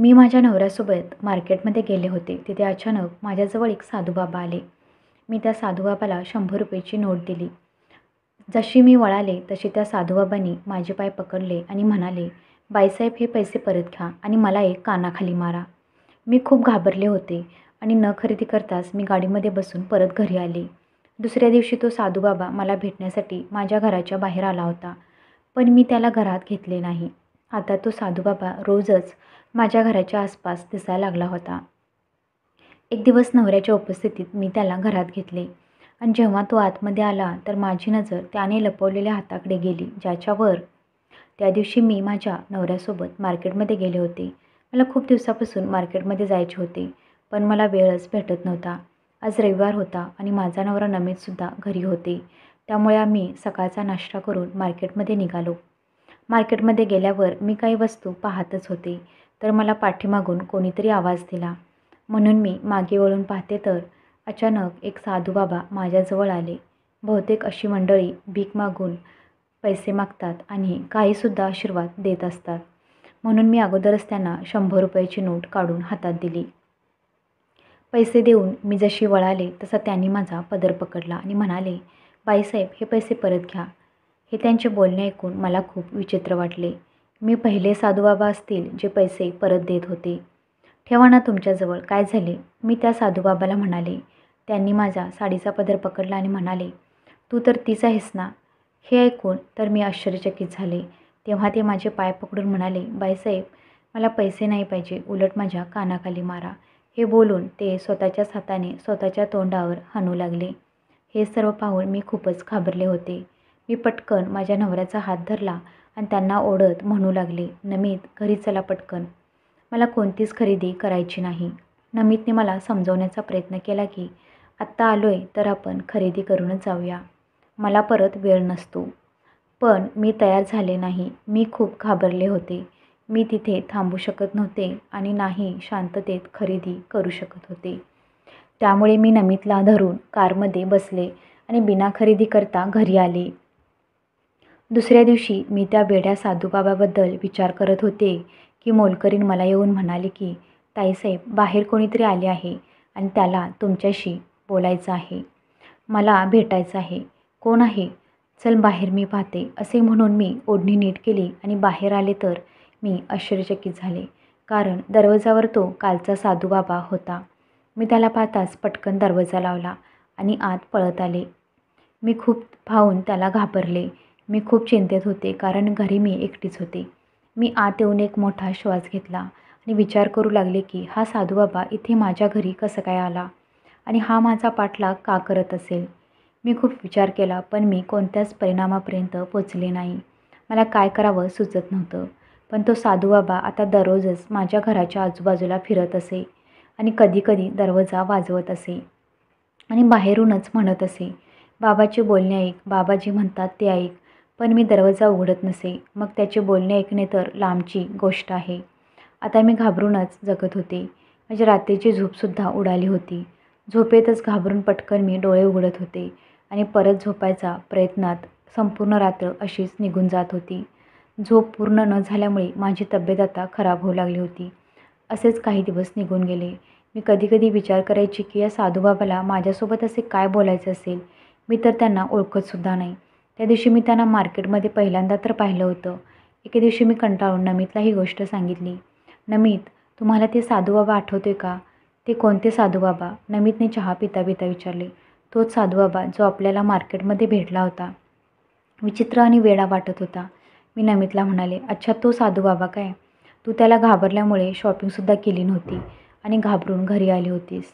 मी माझ्या नवऱ्यासोबत मार्केटमध्ये गेले होते तिथे अचानक माझ्याजवळ एक साधूबाबा आले मी त्या साधूबाबाला शंभर रुपयेची नोट दिली जशी मी वळाले तशी त्या साधूबाबांनी माझे पाय पकडले आणि म्हणाले बाईसाहेब हे पैसे परत घ्या आणि मला एक कानाखाली मारा मी खूप घाबरले होते आणि न खरेदी करताच मी गाडीमध्ये बसून परत घरी आले दुसऱ्या दिवशी तो साधूबाबा मला भेटण्यासाठी माझ्या घराच्या बाहेर आला होता पण मी त्याला घरात घेतले नाही आता तो साधूबाबा रोजच माझ्या घराच्या आसपास दिसायला लागला होता एक दिवस नवऱ्याच्या उपस्थितीत मी त्याला घरात घेतले आणि जेव्हा तो आतमध्ये आला तर माझी नजर त्याने लपवलेल्या हाताकडे गेली ज्याच्यावर त्या दिवशी मी माझ्या नवऱ्यासोबत मार्केटमध्ये गेले होते मला खूप दिवसापासून मार्केटमध्ये जायचे होते पण मला वेळच भेटत नव्हता आज रविवार होता आणि माझा नवरा नमितसुद्धा घरी होते त्यामुळे आम्ही सकाळचा नाश्ता करून मार्केटमध्ये निघालो मार्केटमध्ये गेल्यावर मी काही वस्तू पाहतच होते तर मला पाठीमागून कोणीतरी आवाज दिला म्हणून मी मागे वळून पाहते तर अचानक एक साधू बाबा माझ्याजवळ आले बहुतेक अशी मंडळी भीक मागून पैसे मागतात आणि काहीसुद्धा आशीर्वाद देत असतात म्हणून मी अगोदरच त्यांना शंभर रुपयाची नोट काढून हातात दिली पैसे देऊन मी जशी वळाले तसा त्यांनी माझा पदर पकडला आणि म्हणाले बाईसाहेब हे पैसे परत घ्या हे त्यांचे बोलणे ऐकून मला खूप विचित्र वाटले मी पहिले साधूबाबा असतील जे पैसे परत देत होते ठेवा ना तुमच्याजवळ काय झाले मी त्या साधूबाबाला म्हणाले त्यांनी माझा साडीचा पदर पकडला आणि म्हणाले तू तर तीच आहेस ना हे ऐकून तर मी आश्चर्यचकित झाले तेव्हा ते माझे पाय पकडून म्हणाले बाईसाहेब मला पैसे नाही पाहिजे उलट माझ्या कानाखाली मारा हे बोलून ते स्वतःच्याच हाताने स्वतःच्या तोंडावर हाणू लागले हे सर्व पाहून मी खूपच घाबरले होते मी पटकन माझ्या नवऱ्याचा हात धरला आणि त्यांना ओढत म्हणू लागले नमित घरी चला पटकन मला कोणतीच खरेदी करायची नाही नमितने मला समजवण्याचा प्रयत्न केला की आत्ता आलो आहे तर आपण खरेदी करूनच जाऊया मला परत वेळ नसतो पण मी तयार झाले नाही मी खूप घाबरले होते मी तिथे थांबू शकत नव्हते आणि नाही शांततेत खरेदी करू शकत होते त्यामुळे मी नमितला धरून कारमध्ये बसले आणि बिना खरेदी करता घरी आले दुसऱ्या दिवशी मी त्या वेड्या साधूबाबाबद्दल विचार करत होते की मोलकरीण मला येऊन म्हणाले की ताईसाहेब बाहेर कोणीतरी आले आहे आणि त्याला तुमच्याशी बोलायचं आहे मला भेटायचं आहे कोण आहे चल बाहेर मी पाहते असे म्हणून मी ओढणी नीट केली आणि बाहेर आले तर मी आश्चर्यचकित झाले कारण दरवाजावर तो कालचा साधूबाबा होता मी त्याला पाहताच पटकन दरवाजा लावला आणि आत पळत आले मी खूप पाहून त्याला घाबरले मी खूप चिंतेत होते कारण घरी मी एकटीच होते मी आत येऊन एक मोठा श्वास घेतला आणि विचार करू लागले की हा साधूबाबा इथे माझ्या घरी कसं काय आला आणि हा माझा पाठलाग का करत असेल मी खूप विचार केला पण मी कोणत्याच परिणामापर्यंत पोचले नाही मला काय करावं सुचत नव्हतं पण तो साधूबाबा आता दररोजच माझ्या घराच्या आजूबाजूला फिरत असे आणि कधीकधी दरवाजा वाजवत असे आणि बाहेरूनच म्हणत असे बाबाचे बोलणे ऐक बाबाजी म्हणतात ते ऐक पण मी दरवाजा उघडत नसे मग त्याचे बोलणे ऐकणे तर लांबची गोष्ट आहे आता मी घाबरूनच जगत होते माझी रात्रीची झोपसुद्धा उडाली होती झोपेतच घाबरून पटकन मी डोळे उघडत होते आणि परत झोपायचा प्रयत्नात संपूर्ण रात्र अशीच निघून जात होती झोप पूर्ण न झाल्यामुळे माझी तब्येत आता खराब होऊ लागली होती असेच काही दिवस निघून गेले मी कधीकधी विचार करायची की या साधूबाबाला माझ्यासोबत असे काय बोलायचे असेल मी तर त्यांना ओळखतसुद्धा नाही त्या दिवशी मी त्यांना मार्केटमध्ये पहिल्यांदा तर पाहिलं होतं एके दिवशी मी कंटाळून नमितला ही गोष्ट सांगितली नमित तुम्हाला ते साधूबाबा आठवतो आहे का ते कोणते साधूबाबा नमितने चहा पिता पिता विचारले तोच साधूबाबा जो आपल्याला मार्केटमध्ये भेटला होता विचित्र आणि वेळा वाटत होता मी नमितला म्हणाले अच्छा तो साधूबाबा काय तू त्याला घाबरल्यामुळे शॉपिंगसुद्धा केली नव्हती आणि घाबरून घरी आली होतीस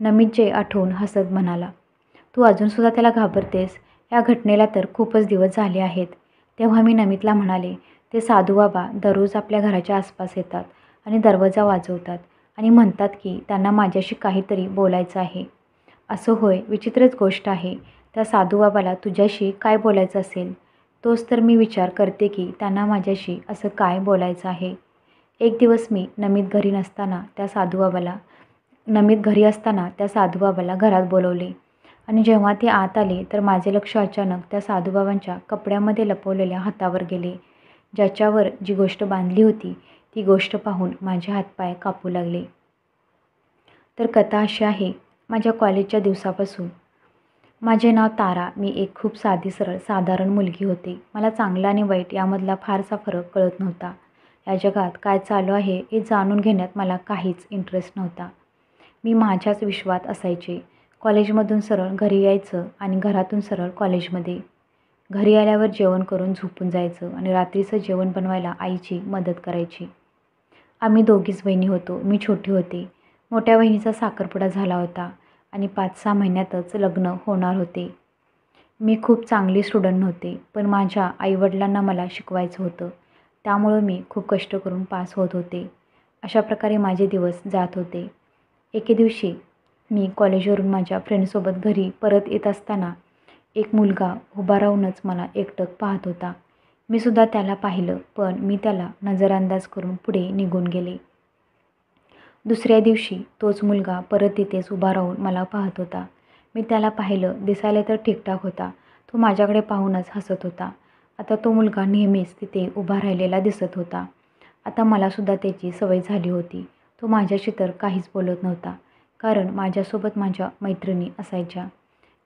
नमित जे आठवून हसत म्हणाला तू अजूनसुद्धा त्याला घाबरतेस या घटनेला तर खूपच दिवस झाले आहेत तेव्हा मी नमितला म्हणाले ते साधू बाबा दररोज आपल्या घराच्या आसपास येतात आणि दरवाजा वाजवतात आणि म्हणतात की त्यांना माझ्याशी काहीतरी बोलायचं आहे असं होय विचित्रच गोष्ट आहे त्या साधूबाबाला तुझ्याशी काय बोलायचं असेल तोच तर मी विचार करते की त्यांना माझ्याशी असं काय बोलायचं आहे एक दिवस मी नमित घरी नसताना त्या साधूबाबाला नमित घरी असताना त्या साधूबाबाला घरात बोलवले आणि जेव्हा ते आत आले तर माझे लक्ष अचानक त्या साधूबाबांच्या कपड्यामध्ये लपवलेल्या हातावर गेले ज्याच्यावर जी गोष्ट बांधली होती ती गोष्ट पाहून माझे हातपाय कापू लागले तर कथा अशी आहे माझ्या कॉलेजच्या दिवसापासून माझे नाव तारा मी एक खूप साधी सरळ साधारण मुलगी होते मला चांगला आणि वाईट यामधला फारसा फरक कळत नव्हता या जगात काय चालू आहे हे जाणून घेण्यात मला काहीच इंटरेस्ट नव्हता मी माझ्याच विश्वात असायचे कॉलेजमधून सरळ घरी यायचं आणि घरातून सरळ कॉलेजमध्ये घरी आल्यावर जेवण करून झोपून जायचं आणि रात्रीचं जेवण बनवायला आईची मदत करायची आम्ही दोघीच बहिणी होतो मी छोटी होते मोठ्या बहिणीचा साखरपुडा झाला होता आणि पाच सहा महिन्यातच लग्न होणार होते मी खूप चांगली स्टुडंट नव्हते पण माझ्या आईवडिलांना मला शिकवायचं होतं त्यामुळं मी खूप कष्ट करून पास होत होते अशा प्रकारे माझे दिवस जात होते एके दिवशी मी कॉलेजवरून माझ्या फ्रेंडसोबत घरी परत येत असताना एक मुलगा उभा राहूनच मला एकटक पाहत होता मी सुद्धा त्याला पाहिलं पण मी त्याला नजरअंदाज करून पुढे निघून गेले दुसऱ्या दिवशी तोच मुलगा परत तिथेच उभा राहून मला पाहत होता मी त्याला पाहिलं दिसायला तर ठीकठाक होता तो माझ्याकडे पाहूनच हसत होता आता तो मुलगा नेहमीच तिथे उभा राहिलेला दिसत होता आता मलासुद्धा त्याची सवय झाली होती तो माझ्याशी तर काहीच बोलत नव्हता कारण माझ्यासोबत माझ्या मैत्रिणी असायच्या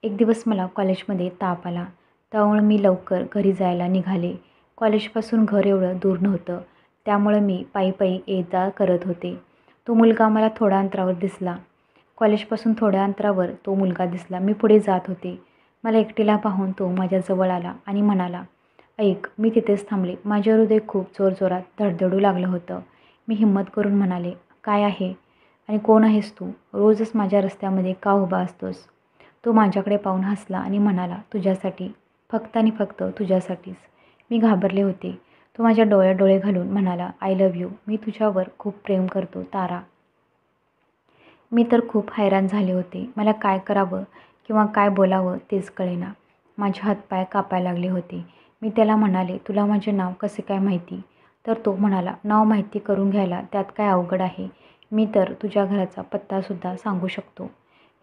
एक दिवस मला कॉलेजमध्ये ताप आला त्यामुळे मी लवकर घरी जायला निघाले कॉलेजपासून घर एवढं दूर नव्हतं त्यामुळं मी पायी पायी येता करत होते तो मुलगा मला थोड्या अंतरावर दिसला कॉलेजपासून थोड्या अंतरावर तो मुलगा दिसला मी पुढे जात होते मला एकटीला पाहून तो माझ्याजवळ आला आणि म्हणाला ऐक मी तिथेच थांबले माझे हृदय खूप जोरजोरात धडधडू लागलं होतं मी हिंमत करून म्हणाले काय आहे आणि कोण आहेस तू रोजच माझ्या रस्त्यामध्ये का उभा असतोस तो माझ्याकडे पाहून हसला आणि म्हणाला तुझ्यासाठी फक्त आणि फक्त तुझ्यासाठीच मी घाबरले होते तो माझ्या डोळ्या डोळे घालून म्हणाला आय लव्ह यू मी तुझ्यावर खूप प्रेम करतो तारा मी तर खूप हैराण झाले होते मला काय करावं किंवा काय बोलावं तेच कळेना माझे हातपाय कापायला लागले होते मी त्याला म्हणाले तुला माझे नाव कसे काय माहिती तर तो म्हणाला नाव माहिती करून घ्यायला त्यात काय अवघड आहे मी तर तुझ्या घराचा पत्तासुद्धा सांगू शकतो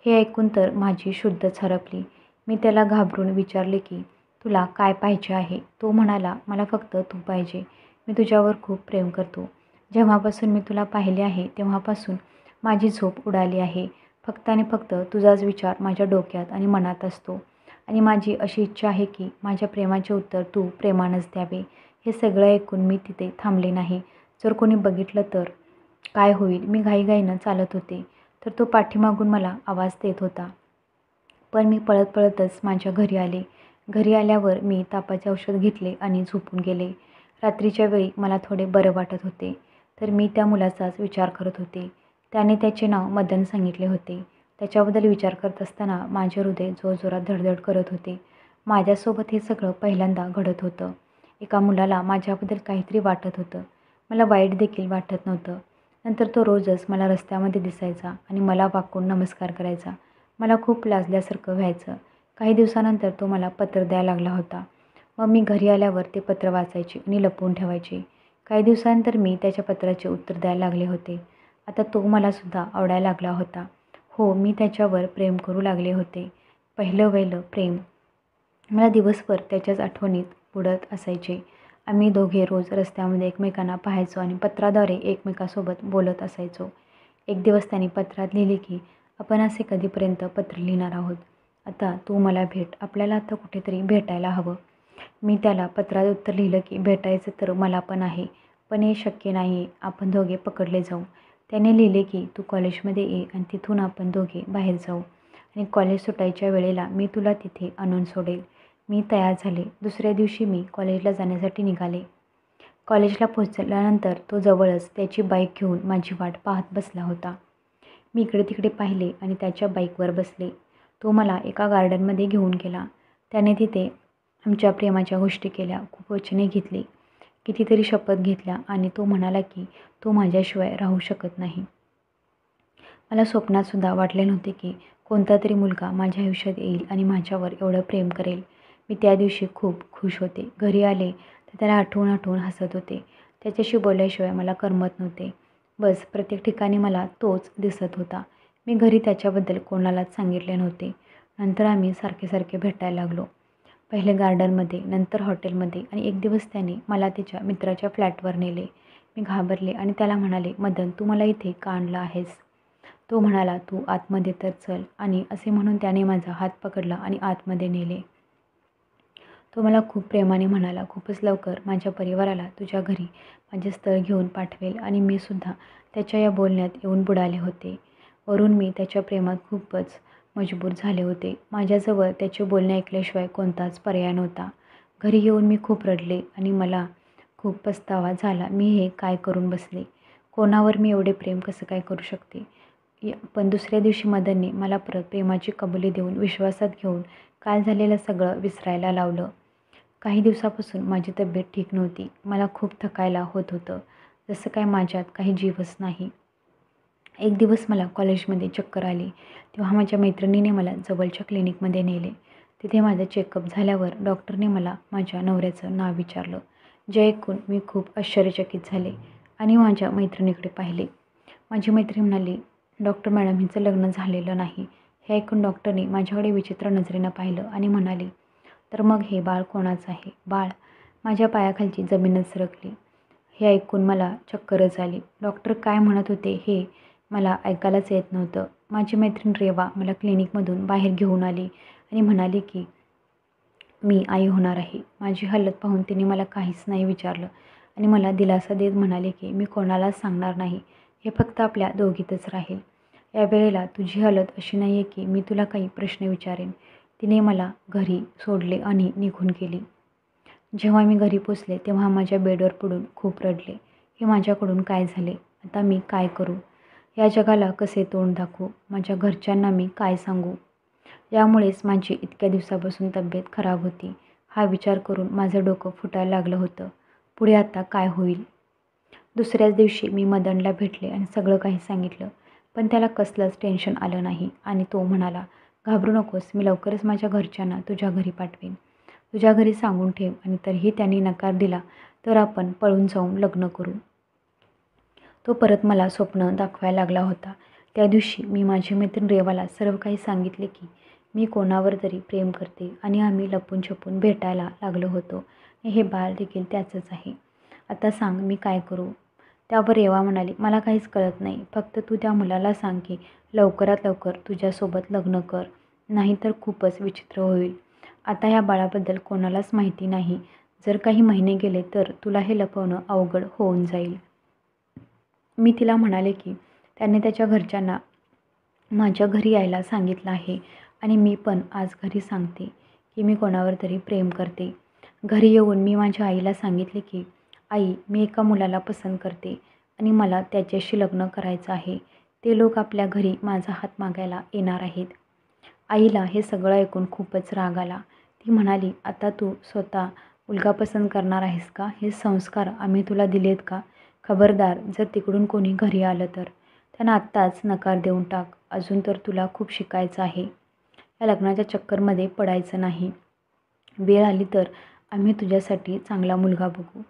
हे ऐकून तर माझी शुद्धच हरपली मी त्याला घाबरून विचारले की तुला काय पाहिजे आहे तो म्हणाला मला फक्त तू पाहिजे मी तुझ्यावर खूप प्रेम करतो जेव्हापासून मी तुला पाहिले आहे तेव्हापासून माझी झोप उडाली आहे फक्त आणि फक्त तुझाच विचार माझ्या डोक्यात आणि मनात असतो आणि माझी अशी इच्छा आहे की माझ्या प्रेमाचे उत्तर तू प्रेमानच द्यावे हे सगळं ऐकून मी तिथे थांबले नाही जर कोणी बघितलं तर काय होईल मी घाईघाईनं चालत होते तर तो पाठीमागून मला आवाज देत होता पण मी पळत पळतच माझ्या घरी आले घरी आल्यावर मी तापाचे औषध घेतले आणि झोपून गेले रात्रीच्या वेळी मला थोडे बरं वाटत होते तर मी त्या मुलाचाच विचार करत होते त्याने त्याचे नाव मदन सांगितले होते त्याच्याबद्दल विचार करत असताना माझे हृदय जोरजोरात धडधड करत होते माझ्यासोबत हे सगळं पहिल्यांदा घडत होतं एका मुलाला माझ्याबद्दल काहीतरी वाटत होतं मला वाईट देखील वाटत नव्हतं नंतर तो रोजच मला रस्त्यामध्ये दिसायचा आणि मला वाकून नमस्कार करायचा मला खूप लाजल्यासारखं व्हायचं काही दिवसानंतर तो मला पत्र द्यायला लागला होता मग मी घरी आल्यावर ते पत्र वाचायची आणि लपवून ठेवायची काही दिवसानंतर मी त्याच्या पत्राचे उत्तर द्यायला लागले होते आता तो मलासुद्धा आवडायला लागला होता हो मी त्याच्यावर प्रेम करू लागले होते पहिलं वेलं प्रेम मला दिवसभर त्याच्याच आठवणीत बुडत असायचे आम्ही दोघे रोज रस्त्यामध्ये एकमेकांना पाहायचो आणि पत्राद्वारे एकमेकासोबत बोलत असायचो एक दिवस त्यांनी पत्रात लिहिले की आपण असे कधीपर्यंत पत्र लिहिणार आहोत आता तू मला भेट आपल्याला आता कुठेतरी भेटायला हवं मी त्याला पत्रात उत्तर लिहिलं की भेटायचं तर मला पण आहे पण हे शक्य नाही आपण दोघे पकडले जाऊ त्याने लिहिले की तू कॉलेजमध्ये ये आणि तिथून आपण दोघे बाहेर जाऊ आणि कॉलेज सुटायच्या वेळेला मी तुला तिथे आणून सोडेल मी तयार झाले दुसऱ्या दिवशी मी कॉलेजला जाण्यासाठी निघाले कॉलेजला पोहोचल्यानंतर तो जवळच त्याची बाईक घेऊन माझी वाट पाहत बसला होता मी इकडे तिकडे पाहिले आणि त्याच्या बाईकवर बसले तो मला एका गार्डनमध्ये घेऊन गेला त्याने तिथे आमच्या प्रेमाच्या गोष्टी केल्या खूप वचने घेतली कितीतरी शपथ घेतल्या आणि तो म्हणाला की तो माझ्याशिवाय राहू शकत नाही मला स्वप्नातसुद्धा वाटले नव्हते की कोणता तरी मुलगा माझ्या आयुष्यात येईल आणि माझ्यावर एवढं प्रेम करेल मी त्या दिवशी खूप खुश होते घरी आले तर त्याला आठवून आठवून हसत होते त्याच्याशी बोलल्याशिवाय मला करमत नव्हते बस प्रत्येक ठिकाणी मला तोच दिसत होता मी घरी त्याच्याबद्दल कोणालाच सांगितले नव्हते नंतर आम्ही सारखे सारखे भेटायला लागलो पहिले गार्डनमध्ये नंतर हॉटेलमध्ये आणि एक दिवस त्याने मला त्याच्या मित्राच्या फ्लॅटवर नेले मी घाबरले आणि त्याला म्हणाले मदन तू मला इथे का आणला आहेस तो म्हणाला तू आतमध्ये तर चल आणि असे म्हणून त्याने माझा हात पकडला आणि आतमध्ये नेले तो मला खूप प्रेमाने म्हणाला खूपच लवकर माझ्या परिवाराला तुझ्या घरी माझे स्थळ घेऊन पाठवेल आणि मीसुद्धा त्याच्या या बोलण्यात येऊन बुडाले होते वरून मी त्याच्या प्रेमात खूपच मजबूर झाले होते माझ्याजवळ त्याचे बोलणे ऐकल्याशिवाय कोणताच पर्याय नव्हता घरी येऊन मी खूप रडले आणि मला खूप पस्तावा झाला मी हे काय करून बसले कोणावर मी एवढे प्रेम कसं काय करू शकते पण दुसऱ्या दिवशी मदनने मला परत प्रेमाची कबुली देऊन विश्वासात घेऊन काल झालेलं सगळं विसरायला लावलं काही दिवसापासून माझी तब्येत ठीक नव्हती मला खूप थकायला होत होतं जसं काय माझ्यात काही जीवच नाही एक दिवस मला कॉलेजमध्ये चक्कर आली तेव्हा माझ्या मैत्रिणीने मला जवळच्या क्लिनिकमध्ये नेले तिथे माझं चेकअप झाल्यावर डॉक्टरने मला माझ्या नवऱ्याचं नाव विचारलं जे ऐकून मी खूप आश्चर्यचकित झाले आणि माझ्या मैत्रिणीकडे पाहिले माझी मैत्रीण म्हणाली डॉक्टर मॅडम हिचं लग्न झालेलं नाही हे ऐकून डॉक्टरने माझ्याकडे विचित्र नजरेनं पाहिलं आणि म्हणाली तर मग हे बाळ कोणाचं आहे बाळ माझ्या पायाखालची जमीनच सरकली हे ऐकून मला चक्करच आली डॉक्टर काय म्हणत होते हे मला ऐकायलाच येत नव्हतं माझी मैत्रीण रेवा मला क्लिनिकमधून बाहेर घेऊन आली आणि म्हणाली की मी आई होणार आहे माझी हालत पाहून तिने मला काहीच नाही विचारलं आणि मला दिलासा देत म्हणाले की मी कोणालाच सांगणार नाही हे फक्त आपल्या दोघीतच राहील या वेळेला तुझी हालत अशी नाही आहे की मी तुला काही प्रश्न विचारेन तिने मला घरी सोडले आणि निघून गेली जेव्हा मी घरी पोचले तेव्हा माझ्या बेडवर पडून खूप रडले हे माझ्याकडून काय झाले आता मी काय करू या जगाला कसे तोंड दाखवू माझ्या घरच्यांना मी काय सांगू यामुळेच माझी इतक्या दिवसापासून तब्येत खराब होती हा विचार करून माझं डोकं फुटायला लागलं होतं पुढे आता काय होईल दुसऱ्याच दिवशी मी मदनला भेटले आणि सगळं काही सांगितलं पण त्याला कसलंच टेन्शन आलं नाही आणि तो म्हणाला घाबरू नकोस मी लवकरच माझ्या घरच्यांना तुझ्या घरी पाठवेन तुझ्या घरी सांगून ठेव आणि तरीही त्यांनी नकार दिला तर आपण पळून जाऊन लग्न करू तो परत मला स्वप्न दाखवायला लागला होता त्या दिवशी मी माझे मित्र रेवाला सर्व काही सांगितले की मी कोणावर तरी प्रेम करते आणि आम्ही लपून छपून भेटायला लागलो होतो हे बाळ देखील त्याचंच आहे आता सांग मी काय करू त्यावर रेवा म्हणाली मला काहीच कळत नाही फक्त तू त्या मुलाला सांग की लवकरात लवकर तुझ्यासोबत लग्न कर नाहीतर खूपच विचित्र होईल आता या बाळाबद्दल कोणालाच माहिती नाही जर काही महिने गेले तर तुला हे लपवणं अवघड होऊन जाईल मी तिला म्हणाले की त्याने त्याच्या घरच्यांना माझ्या घरी यायला सांगितलं आहे आणि मी पण आज घरी सांगते की मी कोणावर तरी प्रेम करते घरी येऊन मी माझ्या आईला सांगितले की आई मी एका मुलाला पसंत करते आणि मला त्याच्याशी लग्न करायचं आहे ते लोक आपल्या घरी माझा हात मागायला येणार आहेत आईला हे सगळं ऐकून खूपच राग आला ती म्हणाली आता तू स्वतः मुलगा पसंत करणार आहेस का हे संस्कार आम्ही तुला दिलेत का खबरदार जर तिकडून कोणी घरी आलं तर त्यांना आत्ताच नकार देऊन टाक अजून तर तुला खूप शिकायचं आहे या लग्नाच्या चक्करमध्ये पडायचं नाही वेळ आली तर आम्ही तुझ्यासाठी चांगला मुलगा बघू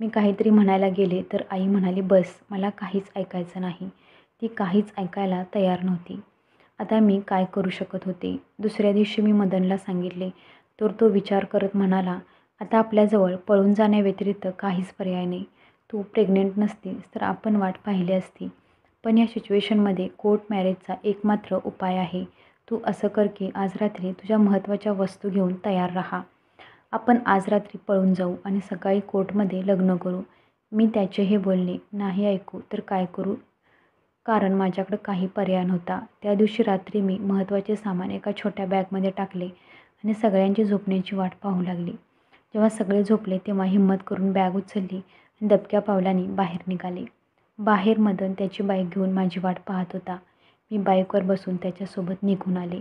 मी काहीतरी म्हणायला गेले तर आई म्हणाली बस मला काहीच ऐकायचं नाही ती काहीच ऐकायला तयार नव्हती आता मी काय करू शकत होते दुसऱ्या दिवशी मी मदनला सांगितले तर तो विचार करत म्हणाला आता आपल्याजवळ पळून जाण्याव्यतिरिक्त काहीच पर्याय नाही तू प्रेग्नेंट नसतीस तर आपण वाट पाहिली असती पण या सिच्युएशनमध्ये कोर्ट मॅरेजचा एकमात्र उपाय आहे तू असं कर की आज रात्री तुझ्या महत्त्वाच्या वस्तू घेऊन तयार राहा आपण आज रात्री पळून जाऊ आणि सकाळी कोर्टमध्ये लग्न करू मी त्याचे हे बोलणे नाही ऐकू तर काय करू कारण माझ्याकडे काही पर्याय नव्हता त्या दिवशी रात्री मी महत्त्वाचे सामान एका छोट्या बॅगमध्ये टाकले आणि सगळ्यांची झोपण्याची वाट पाहू लागली जेव्हा सगळे झोपले तेव्हा हिंमत करून बॅग उचलली आणि दबक्या पावलांनी बाहेर निघाले बाहेर मदन त्याची बाईक घेऊन माझी वाट पाहत होता मी बाईकवर बसून त्याच्यासोबत निघून आले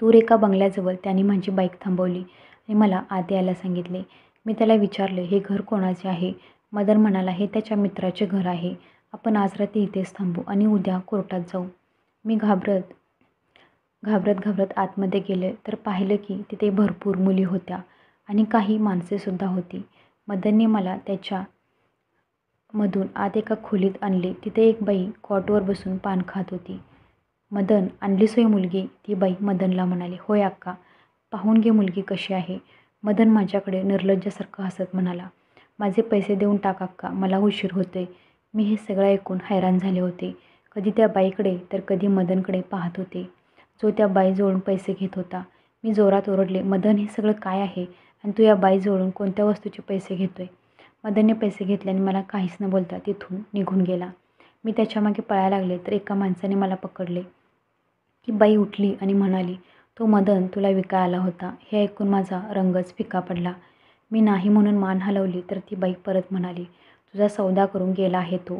तूर एका बंगल्याजवळ त्याने माझी बाईक थांबवली हे मला आत यायला सांगितले मी त्याला विचारले हे घर कोणाचे आहे मदर म्हणाला हे त्याच्या मित्राचे घर आहे आपण आज रात्री इथेच थांबू आणि उद्या कोर्टात जाऊ मी घाबरत घाबरत घाबरत आतमध्ये गेले तर पाहिलं की तिथे भरपूर मुली होत्या आणि काही माणसेसुद्धा होती मदनने मला त्याच्या मधून आत एका खोलीत आणले तिथे एक बाई कॉटवर बसून पान खात होती मदन आणली सोय मुलगी ती बाई मदनला म्हणाली होय अक्का पाहून घे मुलगी कशी आहे मदन माझ्याकडे निर्लज्जासारखं हसत म्हणाला माझे पैसे देऊन टाका का मला उशीर होते मी हे सगळं ऐकून हैराण झाले होते कधी त्या बाईकडे तर कधी मदनकडे पाहत होते जो त्या बाईजवळून पैसे घेत होता मी जोरात ओरडले मदन हे सगळं काय आहे आणि तू या बाईजवळून कोणत्या वस्तूचे पैसे घेतो आहे मदनने पैसे घेतल्याने मला काहीच न बोलता तिथून निघून गेला मी त्याच्यामागे पळायला लागले तर एका माणसाने मला पकडले ती बाई उठली आणि म्हणाली तो मदन तुला विकायला होता हे ऐकून माझा रंगच फिका पडला मी नाही म्हणून मान हलवली तर ती बाई परत म्हणाली तुझा सौदा करून गेला आहे तो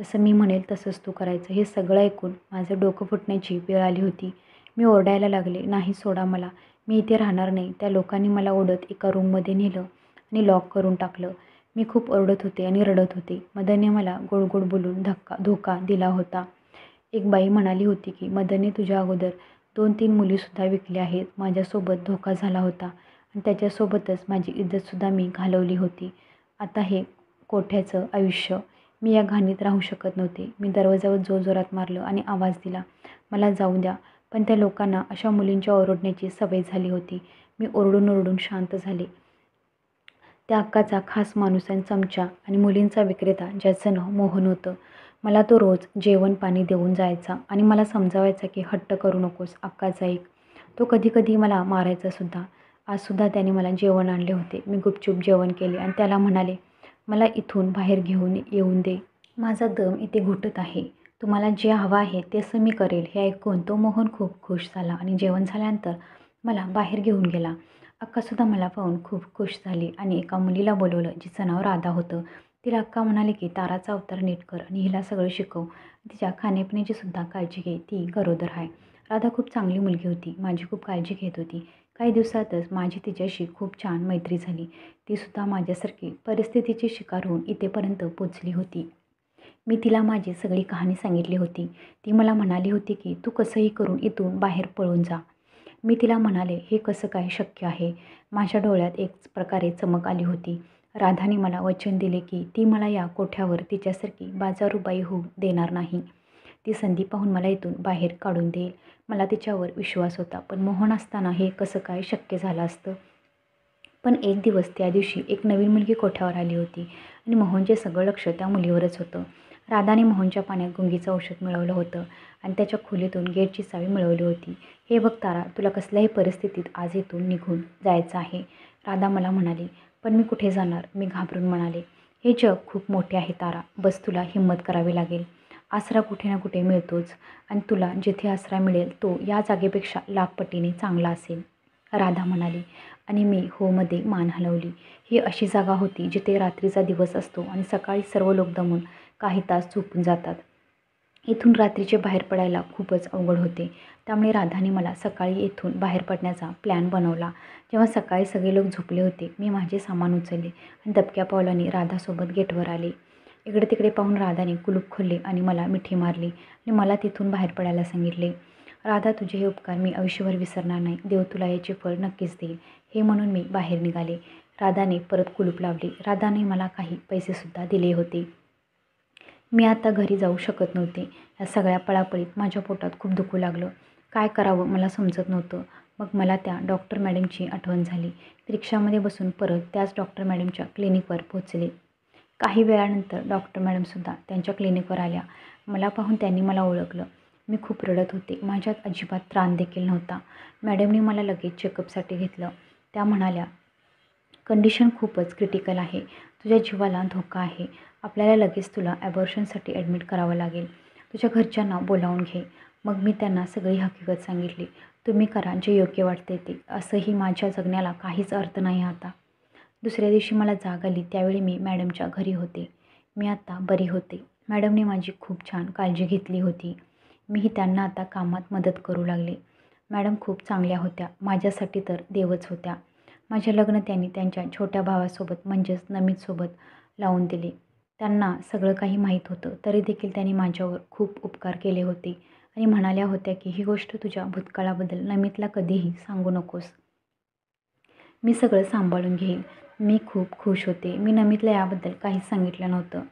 जसं मी म्हणेल तसंच तू करायचं हे सगळं ऐकून माझं डोकं फुटण्याची वेळ आली होती मी ओरडायला लागले नाही सोडा मला मी इथे राहणार नाही त्या लोकांनी मला ओढत एका रूममध्ये नेलं आणि लॉक करून टाकलं मी खूप ओरडत होते आणि रडत होते मदनने मला गोडगोड बोलून धक्का धोका दिला होता एक बाई म्हणाली होती की मदनने तुझ्या अगोदर दोन तीन मुलीसुद्धा विकल्या आहेत माझ्यासोबत धोका झाला होता आणि त्याच्यासोबतच माझी इज्जतसुद्धा मी घालवली होती आता हे कोठ्याचं आयुष्य मी या घाणीत राहू शकत नव्हते मी दरवाजावर जोरजोरात मारलं आणि आवाज दिला मला जाऊ द्या पण त्या लोकांना अशा मुलींच्या ओरडण्याची सवय झाली होती मी ओरडून ओरडून शांत झाले त्या अक्काचा खास माणूस आणि चमचा आणि मुलींचा विक्रेता ज्याचं नाव मोहन होतं मला तो रोज जेवण पाणी देऊन जायचा आणि मला समजावायचा की हट्ट करू नकोस अक्काचा एक तो कधी कधी मला मारायचासुद्धा आजसुद्धा त्याने मला जेवण आणले होते मी गुपचूप जेवण केले आणि त्याला म्हणाले मला इथून बाहेर घेऊन येऊन दे माझा दम इथे घुटत आहे तुम्हाला जे हवं आहे असं मी करेल हे ऐकून तो मोहन खूप खुश झाला आणि जेवण झाल्यानंतर मला बाहेर घेऊन गेला अक्कासुद्धा मला पाहून खूप खुश झाली आणि एका मुलीला बोलवलं जिचं नाव राधा होतं तिला अक्का म्हणाले की ताराचा अवतार नीट कर आणि हिला सगळं शिकव तिच्या खाण्यापिण्याची सुद्धा काळजी घे ती गरोदर आहे राधा खूप चांगली मुलगी होती माझी खूप काळजी घेत होती काही दिवसातच माझी तिच्याशी खूप छान मैत्री झाली तीसुद्धा माझ्यासारखी परिस्थितीची शिकार होऊन इथेपर्यंत पोचली होती मी तिला माझी सगळी कहाणी सांगितली होती ती मला म्हणाली होती की तू कसंही करून इथून बाहेर पळून जा मी तिला म्हणाले हे कसं काय शक्य आहे माझ्या डोळ्यात एक प्रकारे चमक आली होती राधाने मला वचन दिले की ती मला या कोठ्यावर तिच्यासारखी बाजारूबाई होऊ देणार नाही ती संधी पाहून मला इथून बाहेर काढून देईल मला तिच्यावर विश्वास होता पण मोहन असताना हे कसं काय शक्य झालं असतं पण एक दिवस त्या दिवशी एक नवीन मुलगी कोठ्यावर आली होती आणि मोहनचे सगळं लक्ष त्या मुलीवरच होतं राधाने मोहनच्या पाण्यात गुंगीचं औषध मिळवलं होतं आणि त्याच्या खोलीतून गेटची चावी मिळवली होती हे बघतारा तुला कसल्याही परिस्थितीत आज इथून निघून जायचं आहे राधा मला म्हणाली पण मी कुठे जाणार मी घाबरून म्हणाले हे जग खूप मोठे आहे तारा बस तुला हिंमत करावी लागेल आसरा कुठे ना कुठे मिळतोच आणि तुला जिथे आसरा मिळेल तो या जागेपेक्षा लाखपटीने चांगला असेल राधा म्हणाली आणि मी होमध्ये मान हलवली ही अशी जागा होती जिथे रात्रीचा दिवस असतो आणि सकाळी सर्व लोक दमून काही तास झोपून जातात येथून रात्रीचे बाहेर पडायला खूपच अवघड होते त्यामुळे राधाने मला सकाळी येथून बाहेर पडण्याचा प्लॅन बनवला जेव्हा सकाळी सगळे लोक झोपले होते मी माझे सामान उचलले आणि दबक्या पावलाने राधासोबत गेटवर आले इकडे तिकडे पाहून राधाने कुलूप खोलले आणि मला मिठी मारली आणि मला तिथून बाहेर पडायला सांगितले राधा तुझे हे उपकार मी आयुष्यभर विसरणार नाही देव तुला याचे फळ नक्कीच देईल हे म्हणून मी बाहेर निघाले राधाने परत कुलूप लावले राधाने मला काही पैसेसुद्धा दिले होते मी आता घरी जाऊ शकत नव्हते या सगळ्या पळापळीत माझ्या पोटात खूप दुखू लागलं काय करावं मला समजत नव्हतं मग मला त्या डॉक्टर मॅडमची आठवण झाली रिक्षामध्ये बसून परत त्याच डॉक्टर मॅडमच्या क्लिनिकवर पोहोचले काही वेळानंतर डॉक्टर मॅडमसुद्धा त्यांच्या क्लिनिकवर आल्या मला पाहून त्यांनी मला ओळखलं मी खूप रडत होते माझ्यात अजिबात त्राण देखील नव्हता मॅडमने मला लगेच चेकअपसाठी घेतलं त्या म्हणाल्या कंडिशन खूपच क्रिटिकल आहे तुझ्या जीवाला धोका आहे आपल्याला लगेच तुला ॲबॉर्शनसाठी ॲडमिट करावं लागेल तुझ्या घरच्यांना बोलावून घे मग मी त्यांना सगळी हकीकत सांगितली तुम्ही करा जे योग्य वाटते ते असंही माझ्या जगण्याला काहीच अर्थ नाही आता दुसऱ्या दिवशी मला जाग आली त्यावेळी मी मॅडमच्या घरी होते मी आता बरी होते मॅडमने माझी खूप छान काळजी घेतली होती मीही त्यांना आता कामात मदत करू लागले मॅडम खूप चांगल्या होत्या माझ्यासाठी तर देवच होत्या माझे लग्न त्यांनी त्यांच्या छोट्या भावासोबत म्हणजेच नमितसोबत लावून दिले त्यांना सगळं काही माहीत होतं तरी देखील त्यांनी माझ्यावर खूप उपकार केले होते आणि म्हणाल्या होत्या की ही गोष्ट तुझ्या भूतकाळाबद्दल नमितला कधीही सांगू नकोस मी सगळं सांभाळून घेईन मी खूप खुश होते मी नमितला याबद्दल काहीच सांगितलं नव्हतं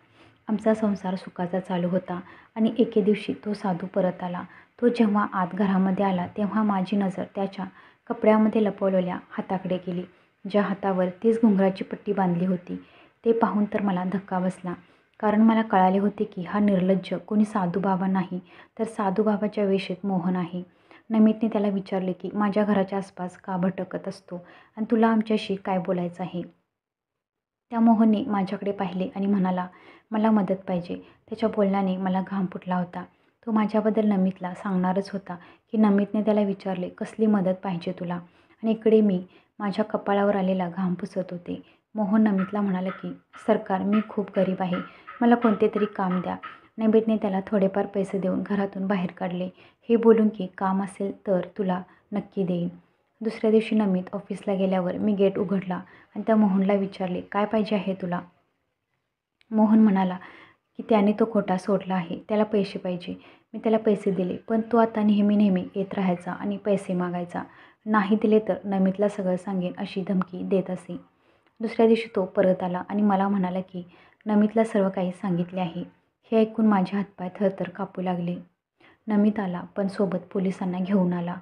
आमचा संसार सुखाचा चालू होता आणि एके दिवशी तो साधू परत आला तो जेव्हा आत घरामध्ये आला तेव्हा माझी नजर त्याच्या कपड्यामध्ये लपवलेल्या हाताकडे गेली ज्या हातावर तीच घुंगराची पट्टी बांधली होती ते पाहून तर मला धक्का बसला कारण मला कळाले होते की हा निर्लज्ज कोणी साधूबाबा नाही तर साधूबाबाच्या वेशेत मोहन आहे नमितने त्याला विचारले की माझ्या घराच्या आसपास का भटकत असतो आणि तुला आमच्याशी काय बोलायचं आहे त्या मोहनने माझ्याकडे पाहिले आणि म्हणाला मला मदत पाहिजे त्याच्या बोलण्याने मला घाम फुटला होता तो माझ्याबद्दल नमितला सांगणारच होता की नमितने त्याला विचारले कसली मदत पाहिजे तुला आणि इकडे मी माझ्या कपाळावर आलेला घाम पुसत होते मोहन नमितला म्हणाला की सरकार मी खूप गरीब आहे मला कोणते तरी काम द्या नमितने त्याला थोडेफार पैसे देऊन घरातून बाहेर काढले हे बोलून की काम असेल तर तुला नक्की देईन दुसऱ्या दिवशी नमित ऑफिसला गेल्यावर मी गेट उघडला आणि त्या मोहनला विचारले काय पाहिजे आहे तुला मोहन म्हणाला की त्याने तो खोटा सोडला आहे त्याला पैसे पाहिजे मी त्याला पैसे दिले पण तो आता नेहमी नेहमी येत राहायचा आणि पैसे मागायचा नाही दिले तर नमितला सगळं सांगेन अशी धमकी देत असे दुसऱ्या दिवशी तो परत आला आणि मला म्हणाला की नमितला सर्व काही सांगितले आहे हे ऐकून माझे हातपाय थरथर कापू लागले नमित आला पण सोबत पोलिसांना घेऊन आला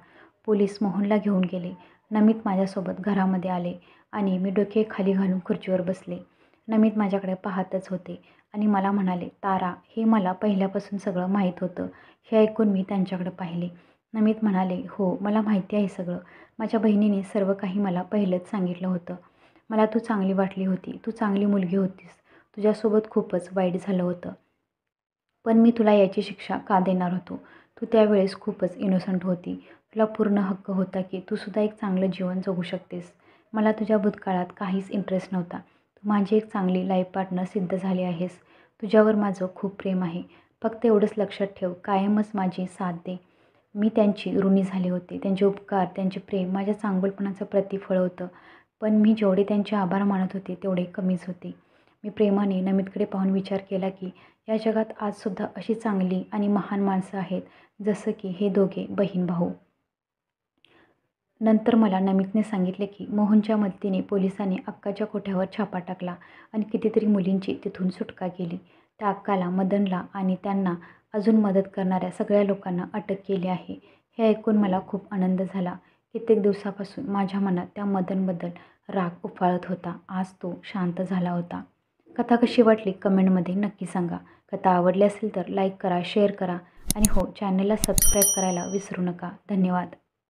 पोलीस मोहनला घेऊन गेले नमित माझ्यासोबत घरामध्ये आले आणि मी डोके खाली घालून खुर्चीवर बसले नमित माझ्याकडे पाहतच होते आणि मला म्हणाले तारा हे मला पहिल्यापासून सगळं माहीत होतं हे ऐकून मी त्यांच्याकडे पाहिले नमित म्हणाले हो मला माहिती आहे सगळं माझ्या बहिणीने सर्व काही मला पहिलंच सांगितलं होतं मला तू चांगली वाटली होती तू चांगली मुलगी होतीस तुझ्यासोबत खूपच वाईट झालं होतं पण मी तुला याची शिक्षा का देणार होतो तू त्यावेळेस खूपच इनोसंट होती तुला पूर्ण हक्क होता की तू सुद्धा एक चांगलं जीवन जगू शकतेस मला तुझ्या भूतकाळात काहीच इंटरेस्ट नव्हता तू माझी एक चांगली लाईफ पार्टनर सिद्ध झाली आहेस तुझ्यावर माझं खूप प्रेम आहे फक्त एवढंच लक्षात ठेव कायमच माझी साथ दे मी त्यांची ऋणी झाले होते त्यांचे उपकार त्यांचे प्रेम माझ्या चांगलपणाचं प्रतिफळ होतं पण मी जेवढे त्यांचे आभार मानत होते तेवढे कमीच होते मी प्रेमाने नमितकडे पाहून विचार केला की या जगात आजसुद्धा अशी चांगली आणि महान माणसं आहेत जसं की हे दोघे बहीण भाऊ नंतर मला नमितने सांगितले की मोहनच्या मदतीने पोलिसांनी अक्काच्या कोठ्यावर छापा टाकला आणि कितीतरी मुलींची तिथून सुटका केली त्या अक्काला मदनला आणि त्यांना अजून मदत करणाऱ्या सगळ्या लोकांना अटक केली आहे हे ऐकून मला खूप आनंद झाला कित्येक दिवसापासून माझ्या मनात त्या मदनबद्दल राग उफाळत होता आज तो शांत झाला होता कथा कशी वाटली कमेंटमध्ये नक्की सांगा कथा आवडली असेल तर लाईक करा शेअर करा आणि हो चॅनलला सबस्क्राईब करायला विसरू नका धन्यवाद